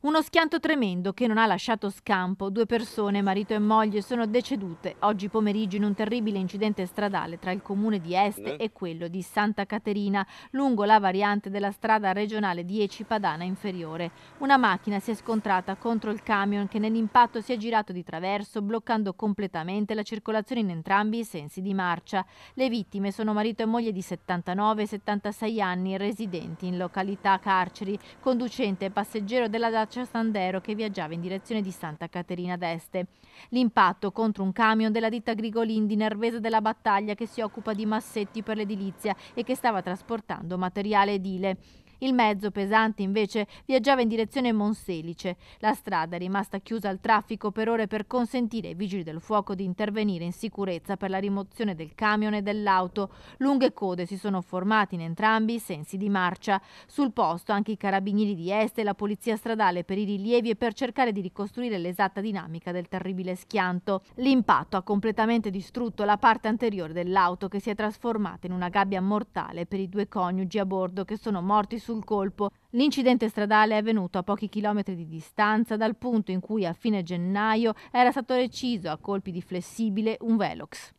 Uno schianto tremendo che non ha lasciato scampo. Due persone, marito e moglie, sono decedute oggi pomeriggio in un terribile incidente stradale tra il comune di Este eh? e quello di Santa Caterina, lungo la variante della strada regionale 10 Padana Inferiore. Una macchina si è scontrata contro il camion che nell'impatto si è girato di traverso, bloccando completamente la circolazione in entrambi i sensi di marcia. Le vittime sono marito e moglie di 79 e 76 anni, residenti in località Carceri, conducente e passeggero della data Dacia Sandero che viaggiava in direzione di Santa Caterina d'Este. L'impatto contro un camion della ditta Grigolin di Nervese della Battaglia che si occupa di massetti per l'edilizia e che stava trasportando materiale edile. Il mezzo pesante invece viaggiava in direzione Monselice. La strada è rimasta chiusa al traffico per ore per consentire ai vigili del fuoco di intervenire in sicurezza per la rimozione del camion e dell'auto. Lunghe code si sono formate in entrambi i sensi di marcia. Sul posto anche i carabinieri di Est e la polizia stradale per i rilievi e per cercare di ricostruire l'esatta dinamica del terribile schianto. L'impatto ha completamente distrutto la parte anteriore dell'auto che si è trasformata in una gabbia mortale per i due coniugi a bordo che sono morti nessun colpo. L'incidente stradale è avvenuto a pochi chilometri di distanza dal punto in cui a fine gennaio era stato reciso a colpi di flessibile un Velox.